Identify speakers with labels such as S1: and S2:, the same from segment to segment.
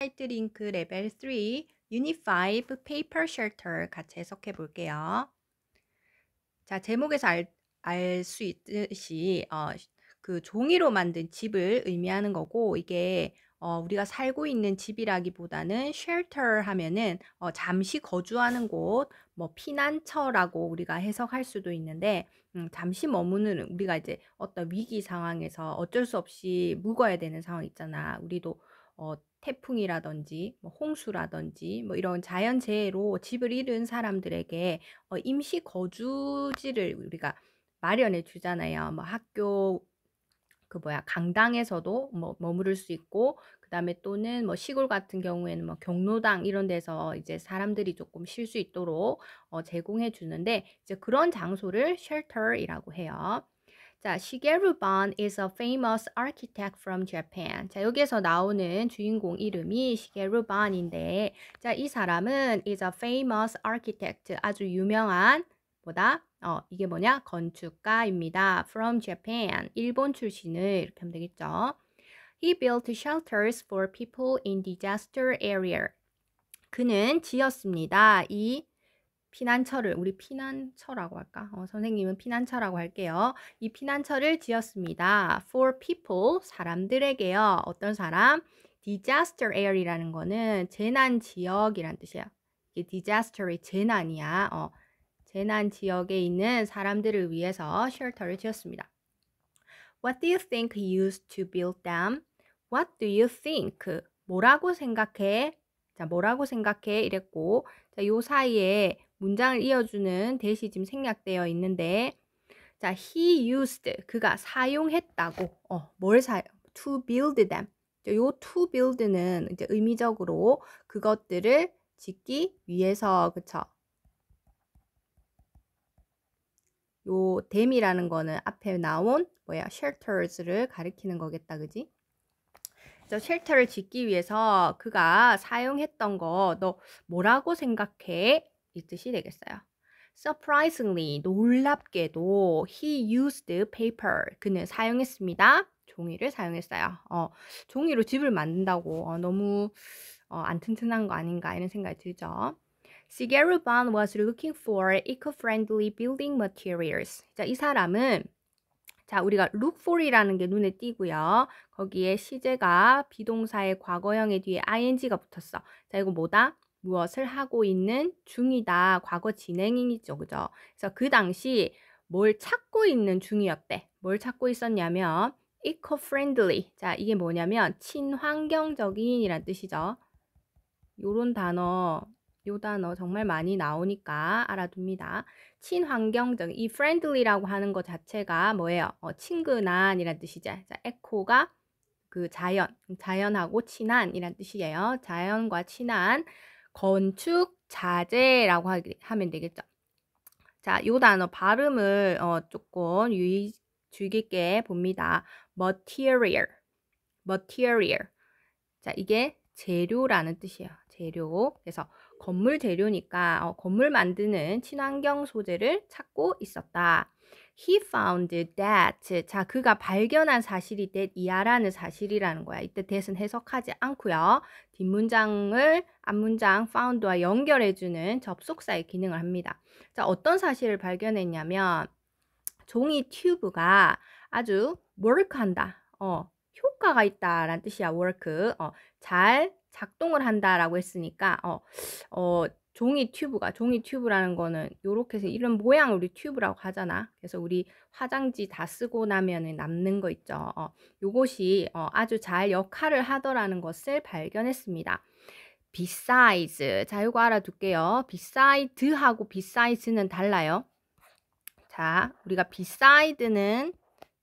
S1: 사이트 링크 레벨 3 유닛 5 페이퍼 쉘터 같이 해석해 볼게요. 자, 제목에서 알 수 있듯이 어, 그 종이로 만든 집을 의미하는 거고 이게 어, 우리가 살고 있는 집이라기보다는 쉘터 하면은 어, 잠시 거주하는 곳, 뭐 피난처라고 우리가 해석할 수도 있는데 음, 잠시 머무는 우리가 이제 어떤 위기 상황에서 어쩔 수 없이 묵어야 되는 상황 있잖아. 우리도 어, 태풍이라든지 뭐 홍수라든지 뭐 이런 자연재해로 집을 잃은 사람들에게 어, 임시 거주지를 우리가 마련해 주잖아요. 뭐 학교 그 뭐야 강당에서도 뭐 머무를 수 있고 그다음에 또는 뭐 시골 같은 경우에는 뭐 경로당 이런 데서 이제 사람들이 조금 쉴 수 있도록 어, 제공해 주는데 이제 그런 장소를 쉘터이라고 해요. 자, Shigeru Ban is a famous architect from Japan. 자, 여기에서 나오는 주인공 이름이 Shigeru Ban인데, 자, 이 사람은 is a famous architect. 아주 유명한 뭐다? 어, 이게 뭐냐? 건축가입니다. From Japan. 일본 출신을 이렇게 하면 되겠죠. He built shelters for people in disaster area. 그는 지었습니다. 이 피난처를 우리 피난처라고 할까? 어, 선생님은 피난처라고 할게요. 이 피난처를 지었습니다. For people 사람들에게요. 어떤 사람? Disaster area라는 거는 재난 지역이란 뜻이야. 이게 disaster의 재난이야. 어, 재난 지역에 있는 사람들을 위해서 쉘터를 지었습니다. What do you think used to build them? What do you think? 뭐라고 생각해? 자, 뭐라고 생각해? 이랬고, 자, 요 사이에 문장을 이어주는 대시 지금 생략되어 있는데 자, he used 그가 사용했다고 어, 뭘 사용? to build them. 요 to build는 이제 의미적으로 그것들을 짓기 위해서 그쵸? 요 t 이라는 거는 앞에 나온 뭐야 shelters를 가리키는 거겠다 그지? 저 쉘터를 짓기 위해서 그가 사용했던 거 너 뭐라고 생각해? 이 뜻이 되겠어요. Surprisingly, 놀랍게도 he used paper. 그는 사용했습니다. 종이를 사용했어요. 어, 종이로 집을 만든다고 어, 너무 어, 안 튼튼한 거 아닌가 이런 생각이 들죠. Sigaruban was looking for eco-friendly building materials. 자, 이 사람은 자, 우리가 look for이라는 게 눈에 띄고요. 거기에 시제가 비동사의 과거형에 뒤에 ing가 붙었어. 자, 이거 뭐다? 무엇을 하고 있는 중이다. 과거 진행형이죠. 그죠? 그래서 그 당시 뭘 찾고 있는 중이었대. 뭘 찾고 있었냐면 eco-friendly. 자, 이게 뭐냐면 친환경적인이란 뜻이죠. 요런 단어, 요 단어 정말 많이 나오니까 알아둡니다. 친환경적, 이 friendly라고 하는 것 자체가 뭐예요? 어, 친근한이란 뜻이죠. 자, 에코가 그 자연, 자연하고 친한이란 뜻이에요. 자연과 친한 건축 자재라고 하면 되겠죠. 자, 요 단어 발음을 어, 조금 유의 주의깊게 봅니다. material, material. 자, 이게 재료라는 뜻이에요. 재료. 그래서 건물 재료니까 어, 건물 만드는 친환경 소재를 찾고 있었다. he found that 자 그가 발견한 사실이 that 이하라는 사실이라는 거야. 이때 that은 해석하지 않고요. 뒷문장을 앞문장 found와 연결해주는 접속사의 기능을 합니다. 자 어떤 사실을 발견했냐면 종이 튜브가 아주 work한다. 어 효과가 있다라는 뜻이야. work 어, 잘 작동을 한다라고 했으니까 어, 어 종이 튜브가 종이 튜브라는 거는 요렇게 해서 이런 모양 우리 튜브라고 하잖아 그래서 우리 화장지 다 쓰고 나면은 남는 거 있죠 어, 요것이 어, 아주 잘 역할을 하더라는 것을 발견했습니다 b 사이즈자 요거 알아둘게요 b 사이 i 하고 b 사이즈는 달라요 자 우리가 b 사이 i 는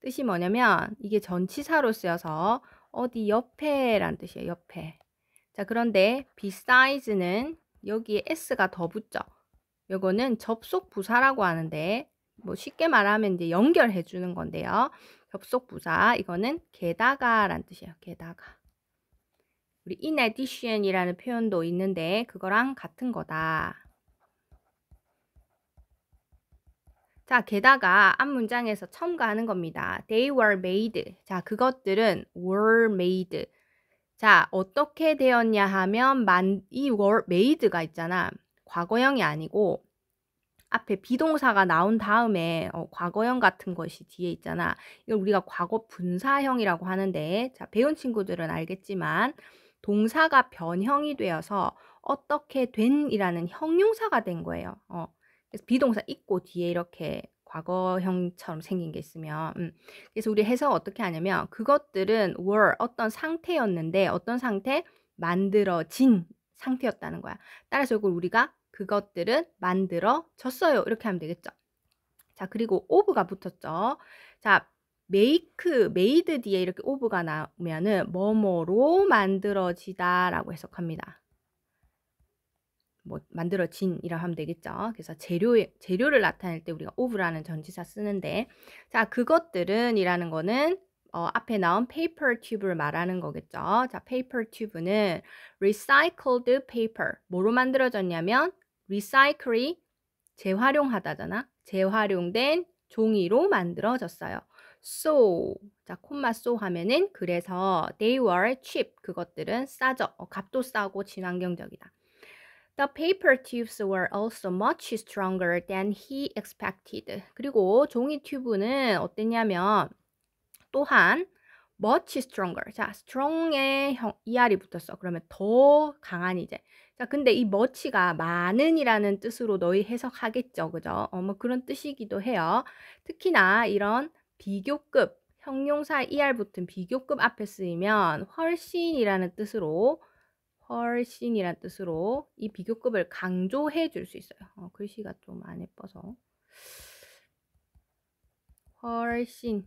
S1: 뜻이 뭐냐면 이게 전치사로 쓰여서 어디 옆에 란 뜻이에요 옆에 자 그런데 b 사이즈는 여기에 s가 더 붙죠. 요거는 접속 부사라고 하는데 뭐 쉽게 말하면 이제 연결해 주는 건데요. 접속 부사 이거는 게다가란 뜻이에요. 게다가 우리 in addition이라는 표현도 있는데 그거랑 같은 거다. 자, 게다가 앞 문장에서 첨가하는 겁니다. They were made. 자, 그것들은 were made. 자, 어떻게 되었냐 하면 만, 이 월, 메이드가 있잖아. 과거형이 아니고 앞에 비동사가 나온 다음에 어, 과거형 같은 것이 뒤에 있잖아. 이걸 우리가 과거 분사형이라고 하는데 자, 배운 친구들은 알겠지만 동사가 변형이 되어서 어떻게 된이라는 형용사가 된 거예요. 어. 그래서 비동사 있고 뒤에 이렇게 과거형처럼 생긴 게 있으면 음. 그래서 우리 해석 어떻게 하냐면 그것들은 were 어떤 상태였는데 어떤 상태 만들어진 상태였다는 거야 따라서 이걸 우리가 그것들은 만들어졌어요 이렇게 하면 되겠죠 자 그리고 of가 붙었죠 자 make, made 뒤에 이렇게 of가 나오면은 뭐뭐로 만들어지다 라고 해석합니다 뭐 만들어진이라 하면 되겠죠. 그래서 재료 재료를 나타낼 때 우리가 of라는 전치사 쓰는데 자 그것들은이라는 거는 어, 앞에 나온 paper tube를 말하는 거겠죠. 자 paper tube는 recycled paper 뭐로 만들어졌냐면 r e c y c l e 재활용하다잖아. 재활용된 종이로 만들어졌어요. so 자 콤마 so 하면은 그래서 they were cheap 그것들은 싸죠 어, 값도 싸고 친환경적이다 The paper tubes were also much stronger than he expected. 그리고 종이 튜브는 어땠냐면 또한 much stronger. 자, strong의 형, 이알이 붙었어. 그러면 더 강한 이제. 자, 근데 이 much가 많은이라는 뜻으로 너희 해석하겠죠. 그죠? 어, 뭐 그런 뜻이기도 해요. 특히나 이런 비교급, 형용사 이알 붙은 비교급 앞에 쓰이면 훨씬이라는 뜻으로 훨씬이란 뜻으로 이 비교급을 강조해 줄 수 있어요. 어, 글씨가 좀 안 예뻐서 훨씬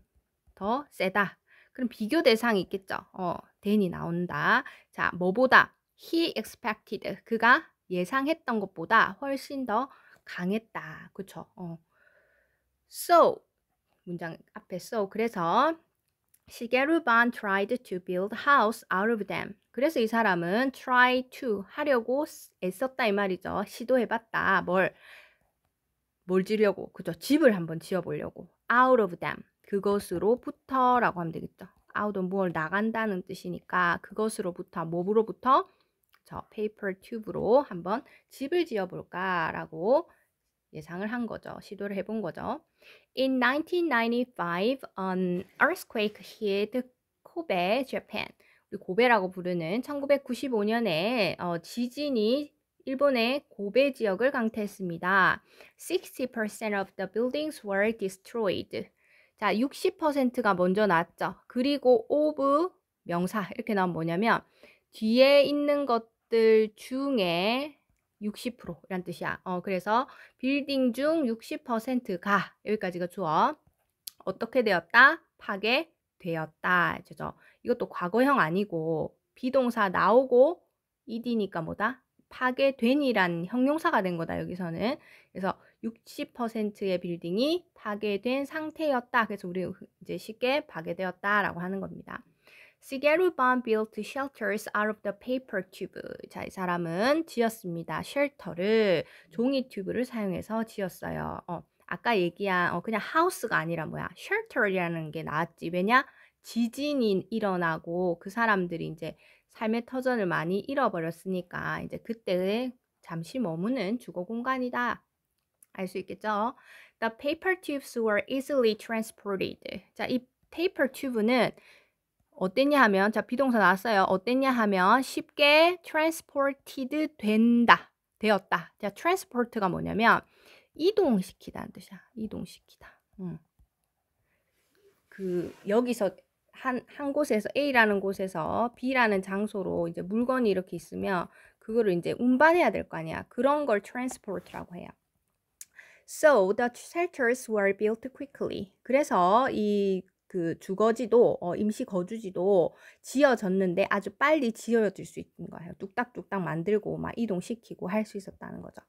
S1: 더 세다. 그럼 비교 대상이 있겠죠. 어, t h 이 나온다. 자, 뭐보다 he expected 그가 예상했던 것보다 훨씬 더 강했다. 그쵸? 어. So 문장 앞에 so 그래서 시 h i 반 tried to build house out of them. 그래서 이 사람은 try to 하려고 애썼다 이 말이죠. 시도해봤다. 뭘? 뭘 지려고? 그죠? 집을 한번 지어보려고. out of them. 그것으로부터 라고 하면 되겠죠. out은 o 뭘 나간다는 뜻이니까 그것으로부터, 몸으로부터 저 paper tube로 한번 집을 지어볼까라고 예상을 한 거죠. 시도를 해본 거죠. In 1995, an earthquake hit Kobe, Japan. 우리 고베라고 부르는 1995년에 어, 지진이 일본의 고베 지역을 강타했습니다. 60% of the buildings were destroyed. 자, 60%가 먼저 났죠. 그리고 오브 명사 이렇게 나오면 뭐냐면 뒤에 있는 것들 중에 60% 이란 뜻이야. 어, 그래서 빌딩 중 60%가 여기까지가 주어. 어떻게 되었다? 파괴되었다. 그죠? 이것도 과거형 아니고 비동사 나오고 이디니까 뭐다? 파괴된이란 형용사가 된 거다. 여기서는. 그래서 60%의 빌딩이 파괴된 상태였다. 그래서 우리 이제 쉽게 파괴되었다라고 하는 겁니다. 시게루 밤 built shelters out of the paper tube. 자, 이 사람은 지었습니다. 쉘터를 종이 튜브를 사용해서 지었어요. 어, 아까 얘기한 어, 그냥 하우스가 아니라 뭐야? 쉘터 e 라는게 나왔지. 왜냐? 지진이 일어나고 그 사람들이 이제 삶의 터전을 많이 잃어버렸으니까 이제 그때 잠시 머무는 주거 공간이다. 알 수 있겠죠? The paper tubes were easily transported. 자, 이 paper tube는 어땠냐 하면 자 비동사 나왔어요. 어땠냐 하면 쉽게 transported 된다. 되었다. 자, transport가 뭐냐면 이동시키다는 뜻이야. 이동시키다. 응. 그 여기서 한, 한 곳에서 A라는 곳에서 B라는 장소로 이제 물건이 이렇게 있으면 그거를 이제 운반해야 될 거 아니야. 그런 걸 transport라고 해요. So the shelters were built quickly. 그래서 이그 주거지도 어, 임시 거주지도 지어졌는데 아주 빨리 지어질 수 있는 거예요. 뚝딱뚝딱 만들고 막 이동시키고 할 수 있었다는 거죠.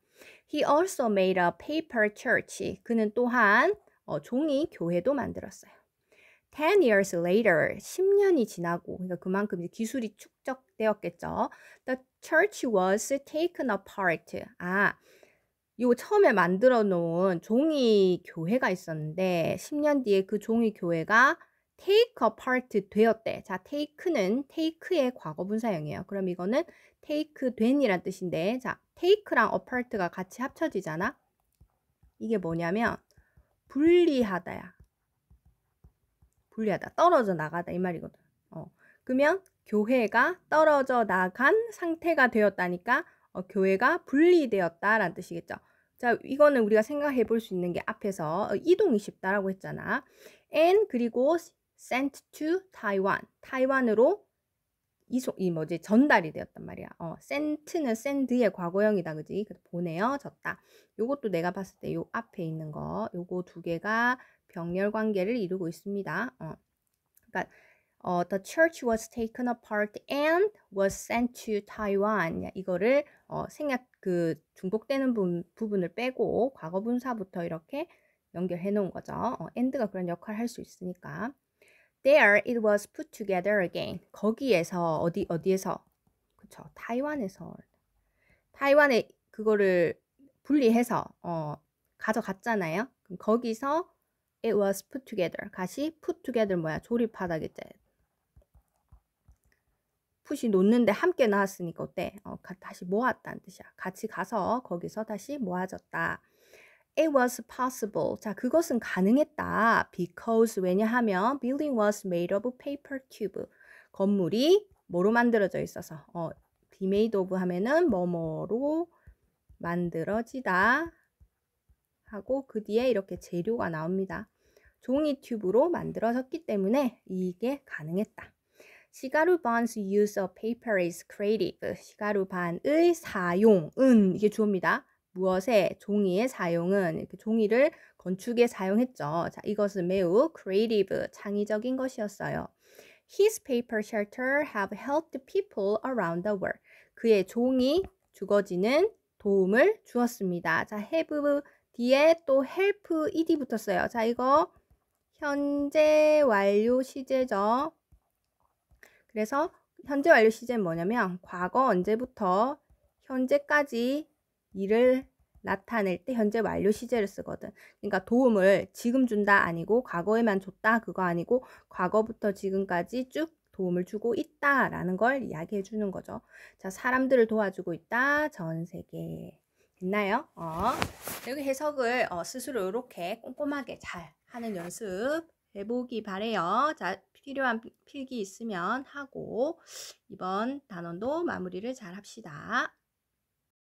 S1: He also made a paper church. 그는 또한 어, 종이 교회도 만들었어요. 10 years later, 10년이 지나고 그러니까 그만큼 기술이 축적되었겠죠. The church was taken apart. 아, 요 처음에 만들어 놓은 종이 교회가 있었는데 10년 뒤에 그 종이 교회가 take apart 되었대. 자, take는 take의 과거 분사형이에요. 그럼 이거는 take 된이란 뜻인데 자, take랑 apart가 같이 합쳐지잖아. 이게 뭐냐면 분리하다야. 분리하다. 떨어져 나가다 이 말이거든. 어. 그러면 교회가 떨어져 나간 상태가 되었다니까 어, 교회가 분리되었다라는 뜻이겠죠. 자, 이거는 우리가 생각해 볼 수 있는 게 앞에서 어, 이동이 쉽다라고 했잖아. and 그리고 sent to Taiwan. 타이완으로 이소 이 뭐지 전달이 되었단 말이야. 어, sent는 send의 과거형이다, 그지? 보내어 졌다. 요것도 내가 봤을 때 요 앞에 있는 거, 요거 두 개가 병렬 관계를 이루고 있습니다. 어. 그러니까 어, the church was taken apart and was sent to Taiwan. 이거를 어, 생략 그 중복되는 부, 부분을 빼고 과거 분사부터 이렇게 연결해 놓은 거죠. 어, and가 그런 역할을 할 수 있으니까. There it was put together again. 거기에서 어디 어디에서 그쵸? 타이완에서 타이완에 그거를 분리해서 어, 가져갔잖아요. 그럼 거기서 it was put together. 다시 put together 뭐야? 조립하다겠죠. 푸이 놓는데 함께 나왔으니까 어때? 어, 가, 다시 모았다는 뜻이야. 같이 가서 거기서 다시 모아졌다. It was possible. 자, 그것은 가능했다. Because 왜냐하면 building was made of paper cube. 건물이 뭐로 만들어져 있어서 어, be made of 하면은 뭐뭐로 만들어지다 하고 그 뒤에 이렇게 재료가 나옵니다. 종이 튜브로 만들어졌기 때문에 이게 가능했다. 시가루반's use of paper is creative. 시가루반의 사용은 이게 주어입니다. 무엇에 종이의 사용은 이렇게 종이를 건축에 사용했죠. 자, 이것은 매우 creative, 창의적인 것이었어요. His paper shelter have helped people around the world. 그의 종이 주거지는 도움을 주었습니다. 자, have 뒤에 또 help ed 붙었어요. 자, 이거 현재 완료 시제죠. 그래서 현재 완료 시제는 뭐냐면 과거 언제부터 현재까지 일을 나타낼 때 현재 완료 시제를 쓰거든. 그러니까 도움을 지금 준다 아니고 과거에만 줬다 그거 아니고 과거부터 지금까지 쭉 도움을 주고 있다라는 걸 이야기해 주는 거죠. 자, 사람들을 도와주고 있다. 전 세계에. 됐나요? 어. 여기 해석을 어, 스스로 이렇게 꼼꼼하게 잘 하는 연습 해보기 바래요. 자, 필요한 필기 있으면 하고 이번 단원도 마무리를 잘 합시다.